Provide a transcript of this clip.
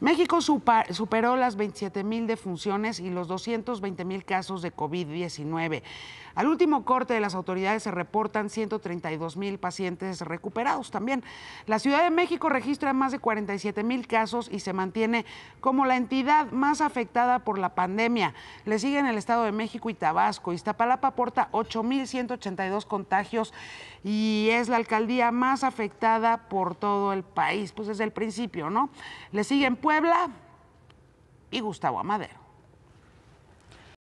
México superó las 27 mil defunciones y los 220 mil casos de COVID-19. Al último corte de las autoridades se reportan 132 mil pacientes recuperados también. La Ciudad de México registra más de 47 mil casos y se mantiene como la entidad más afectada por la pandemia. Le siguen el Estado de México y Tabasco. Iztapalapa aporta 182 contagios y es la alcaldía más afectada por todo el país. Pues desde el principio, ¿no? Le siguen Puebla y Gustavo Amadero.